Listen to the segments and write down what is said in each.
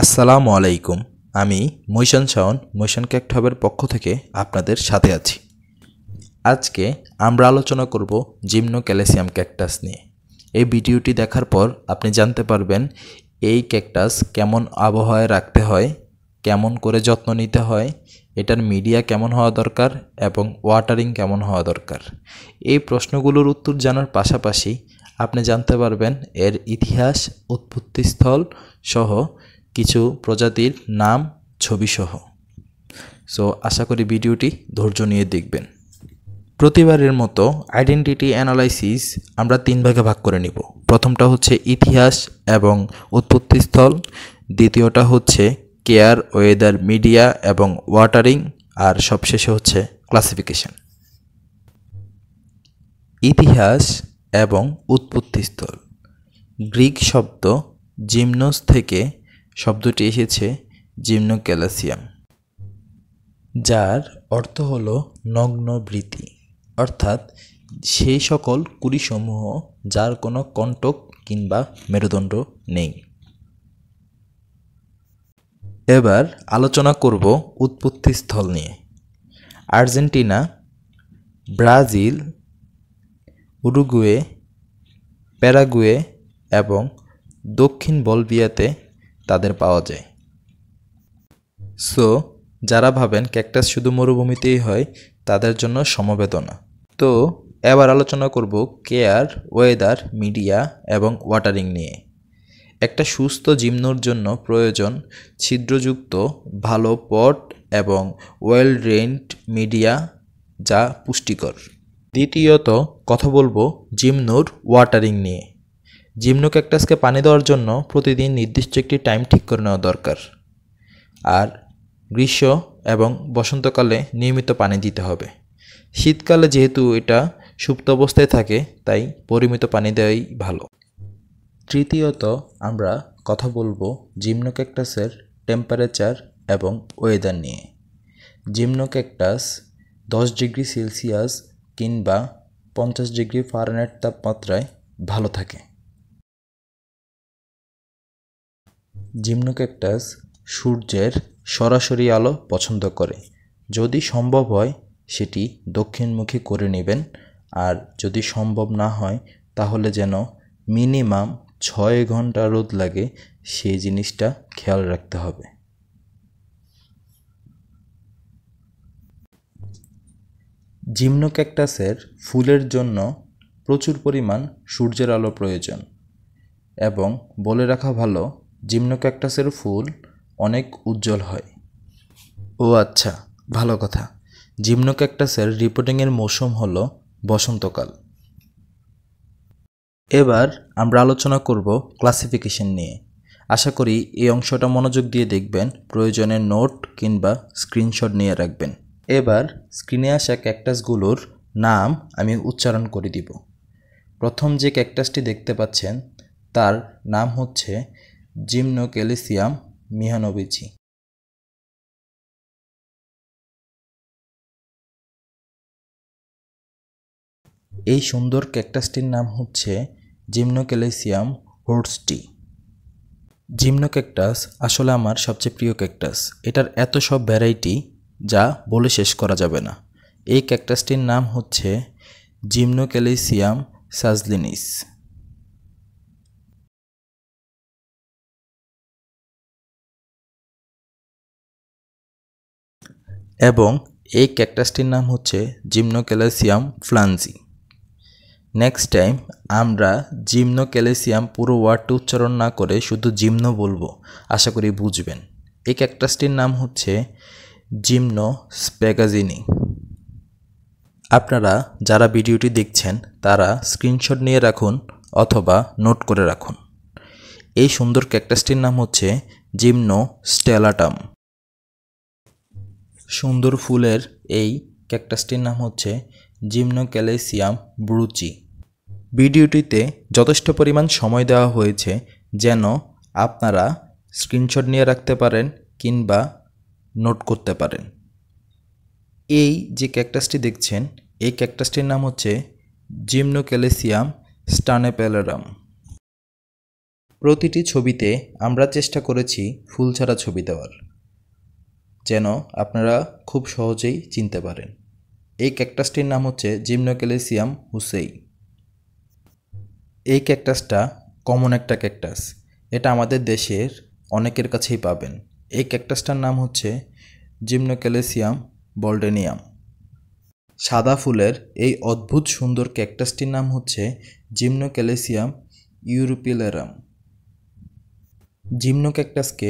আসসালামু আলাইকুম আমি মৈশান শাওন মৈশান ক্যাক্ট হবের পক্ষ থেকে আপনাদের সাথে আছি আজকে আমরা আলোচনা করব জিমনো ক্যালসিয়াম ক্যাকটাস নিয়ে এই ভিডিওটি দেখার পর আপনি জানতে পারবেন এই ক্যাকটাস কেমন আবহাওয়ায় রাখতে হয় কেমন করে যত্ন নিতে হয় এটার মিডিয়া কেমন হওয়া দরকার এবং ওয়াটারিং কেমন হওয়া দরকার এই প্রশ্নগুলোর উত্তর জানার পাশাপাশি আপনি জানতে পারবেন এর ইতিহাস উৎপত্তিস্থল সহ কিছু প্রজাতির নাম ছবিসহ সো আশা করি ভিডিওটি ধৈর্য নিয়ে দেখবেন প্রতিবারের মতো আইডেন্টিটি অ্যানালাইসিস আমরা তিন ভাগে ভাগ করে নিব প্রথমটা হচ্ছে ইতিহাস এবং উৎপত্তিস্থল দ্বিতীয়টা হচ্ছে কেয়ার ওয়েদার মিডিয়া এবং ওয়াটারিং আর সবশেষে হচ্ছে ক্লাসিফিকেশন ইতিহাস এবং উৎপত্তিস্থল গ্রিক শব্দ জিমনোস থেকে শব্দটি এসেছে জিমনোক্যালাসিয়াম যার অর্থ হল নগ্ন বৃত্তি অর্থাৎ সেই সকল কুড়িসমূহ যার কোনো কণ্টক কিংবা মেরুদণ্ড নেই এবার আলোচনা করব উৎপত্তিস্থল নিয়ে আর্জেন্টিনা ব্রাজিল উরুগুয়ে প্যারাগুয়ে এবং দক্ষিণ বলবিয়াতে তাদের পাওয়া যায় সো যারা ভাবেন ক্যাকটাস শুধু মরুভূমিতেই হয় তাদের জন্য সমবেদনা তো এবার আলোচনা করব কেয়ার ওয়েদার মিডিয়া এবং ওয়াটারিং নিয়ে একটা সুস্থ জিমনোর জন্য প্রয়োজন ছিদ্রযুক্ত ভালো পট এবং ওয়েল ড্রেন্ড মিডিয়া যা পুষ্টিকর দ্বিতীয়ত কথা বলবো জিমনোর ওয়াটারিং নিয়ে জিমনোক্যাকটাসকে পানি দেওয়ার জন্য প্রতিদিন নির্দিষ্ট একটি টাইম ঠিক করে নেওয়া দরকার আর গ্রীষ্ম এবং বসন্তকালে নিয়মিত পানি দিতে হবে শীতকালে যেহেতু এটা সুপ্ত অবস্থায় থাকে তাই পরিমিত পানি দেওয়াই ভালো তৃতীয়ত আমরা কথা বলবো জিমনোক্যাকটাসের টেম্পারেচার এবং ওয়েদার নিয়ে জিমনোক্যাকটাস দশ ডিগ্রি সেলসিয়াস কিংবা পঞ্চাশ ডিগ্রি ফারেনহাইট তাপমাত্রায় ভালো থাকে জিমনোক্যাকটাস সূর্যের সরাসরি আলো পছন্দ করে যদি সম্ভব হয় সেটি দক্ষিণমুখী করে নেবেন আর যদি সম্ভব না হয় তাহলে যেন মিনিমাম ছয় ঘন্টা রোদ লাগে সেই জিনিসটা খেয়াল রাখতে হবে জিমনোক্যাকটাসের ফুলের জন্য প্রচুর পরিমাণ সূর্যের আলো প্রয়োজন এবং বলে রাখা ভালো জিমনোক্যাকটাসের ফুল অনেক উজ্জ্বল হয় ও আচ্ছা ভালো কথা জিমনোক্যাকটাসের রিপোর্টিংয়ের মৌসুম হল বসন্তকাল এবার আমরা আলোচনা করব ক্লাসিফিকেশন নিয়ে আশা করি এই অংশটা মনোযোগ দিয়ে দেখবেন প্রয়োজনে নোট কিংবা স্ক্রিনশট নিয়ে রাখবেন এবার স্ক্রিনে আসা ক্যাকটাসগুলোর নাম আমি উচ্চারণ করে দিব প্রথম যে ক্যাকটাসটি দেখতে পাচ্ছেন তার নাম হচ্ছে জিমনোক্যালিসিয়াম মিহানোবিচি এই সুন্দর ক্যাকটাসটির নাম হচ্ছে জিমনোক্যালিসিয়াম হোর্সটি জিমনো আসলে আমার সবচেয়ে প্রিয় ক্যাকটাস এটার এত সব ভ্যারাইটি যা বলে শেষ করা যাবে না এই ক্যাকটাসটির নাম হচ্ছে জিমনোক্যালিসিয়াম সাজলিনিস এবং এই ক্যাকটাসটির নাম হচ্ছে জিমনোক্যালাসিয়াম ফ্লান্সি নেক্সট টাইম আমরা জিমনো ক্যালেসিয়াম পুরো ওয়ার্ডটি উচ্চারণ না করে শুধু জিমনো বলবো আশা করি বুঝবেন এই ক্যাকটাসটির নাম হচ্ছে জিমনো স্প্যাগাজিনি আপনারা যারা ভিডিওটি দেখছেন তারা স্ক্রিনশট নিয়ে রাখুন অথবা নোট করে রাখুন এই সুন্দর ক্যাকটাসটির নাম হচ্ছে জিমনো স্টেলাটাম সুন্দর ফুলের এই ক্যাকটাসটির নাম হচ্ছে জিমনোক্যালেসিয়াম ব্রুচি ভিডিওটিতে যথেষ্ট পরিমাণ সময় দেওয়া হয়েছে যেন আপনারা স্ক্রিনশট নিয়ে রাখতে পারেন কিংবা নোট করতে পারেন এই যে ক্যাকটাসটি দেখছেন এই ক্যাকটাসটির নাম হচ্ছে জিমনোক্যালেসিয়াম স্টানেপেলারাম প্রতিটি ছবিতে আমরা চেষ্টা করেছি ফুল ছাড়া ছবি দেওয়ার যেন আপনারা খুব সহজেই চিনতে পারেন এই ক্যাকটাসটির নাম হচ্ছে জিমনোক্যালিসিয়াম হুসেই এই ক্যাকটাসটা কমন একটা ক্যাকটাস এটা আমাদের দেশের অনেকের কাছেই পাবেন এই ক্যাকটাসটার নাম হচ্ছে জিমনোক্যালেসিয়াম বল্ডেনিয়াম সাদা ফুলের এই অদ্ভুত সুন্দর ক্যাকটাসটির নাম হচ্ছে জিমনোক্যালিসিয়াম ইউরোপিলেরাম জিমনোক্যাকটাসকে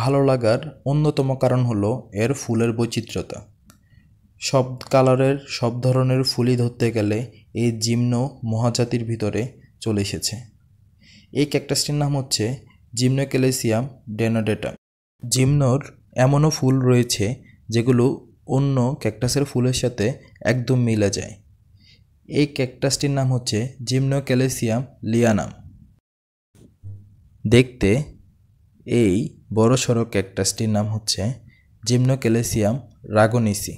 ভালো লাগার অন্যতম কারণ হলো এর ফুলের বৈচিত্র্যতা সব কালারের সব ধরনের ফুলই ধরতে গেলে এই জিমনো মহাজাতির ভিতরে চলে এসেছে এই ক্যাকটাসটির নাম হচ্ছে জিমনোক্যালেসিয়াম ডেনোডেটা জিমনোর এমনও ফুল রয়েছে যেগুলো অন্য ক্যাকটাসের ফুলের সাথে একদম মিলে যায় এই ক্যাকটাসটির নাম হচ্ছে জিমনোক্যালেসিয়াম লিয়ানাম দেখতে এই বড় সড়ক ক্যাকটাসটির নাম হচ্ছে জিমনোক্যালেসিয়াম রাগোনিসি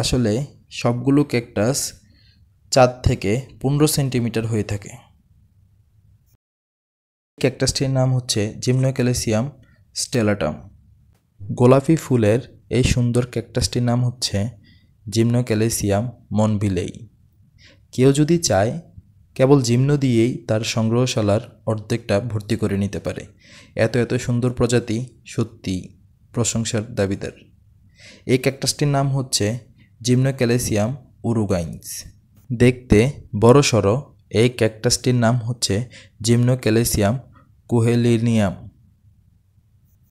আসলে সবগুলো ক্যাকটাস চার থেকে পনেরো সেন্টিমিটার হয়ে থাকে ক্যাকটাসটির নাম হচ্ছে জিমনোক্যালেসিয়াম স্টেলাটাম গোলাপি ফুলের এই সুন্দর ক্যাকটাসটির নাম হচ্ছে জিমনোক্যালেসিয়াম মনভিলেই কেউ যদি চায় কেবল জিম্ন দিয়েই তার সংগ্রহশালার অর্ধেকটা ভর্তি করে নিতে পারে এত এত সুন্দর প্রজাতি সত্যি প্রশংসার দাবিদার এই ক্যাকটাসটির নাম হচ্ছে জিমনোক্যালেসিয়াম উরুগাইন্স দেখতে বড় সড় এই ক্যাকটাসটির নাম হচ্ছে জিমনোক্যালেসিয়াম কুহেলিনিয়াম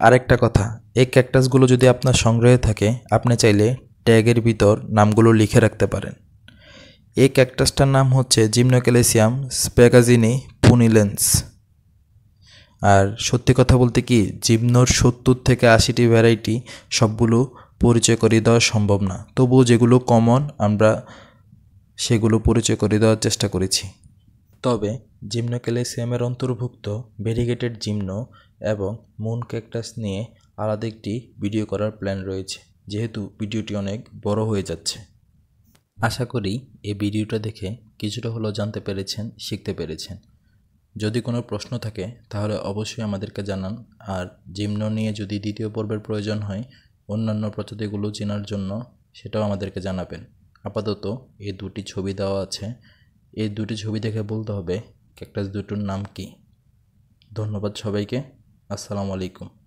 আরেকটা কথা এই ক্যাকটাসগুলো যদি আপনার সংগ্রহে থাকে আপনি চাইলে ট্যাগের ভিতর নামগুলো লিখে রাখতে পারেন এই ক্যাকটাসটার নাম হচ্ছে জিমনোক্যালেসিয়াম স্প্যাগাজিনি পুনিলেন্স আর সত্যি কথা বলতে কি জিমনোর সত্তর থেকে আশিটি ভ্যারাইটি সবগুলো পরিচয় করিয়ে দেওয়া সম্ভব না তবুও যেগুলো কমন আমরা সেগুলো পরিচয় করিয়ে দেওয়ার চেষ্টা করেছি তবে জিমনোক্যালেসিয়ামের অন্তর্ভুক্ত ভেরিগেটেড জিমনো এবং মুন ক্যাকটাস নিয়ে আলাদা একটি ভিডিও করার প্ল্যান রয়েছে যেহেতু ভিডিওটি অনেক বড় হয়ে যাচ্ছে আশা করি এই ভিডিওটা দেখে কিছুটা হলেও জানতে পেরেছেন শিখতে পেরেছেন যদি কোনো প্রশ্ন থাকে তাহলে অবশ্যই আমাদেরকে জানান আর জিমন নিয়ে যদি দ্বিতীয় পর্বের প্রয়োজন হয় অন্যান্য প্রজাতিগুলো চেনার জন্য সেটাও আমাদেরকে জানাবেন আপাতত এই দুটি ছবি দেওয়া আছে এই দুটি ছবি দেখে বলতে হবে ক্যাকটাস দুটোর নাম কি ধন্যবাদ সবাইকে আসসালামু আলাইকুম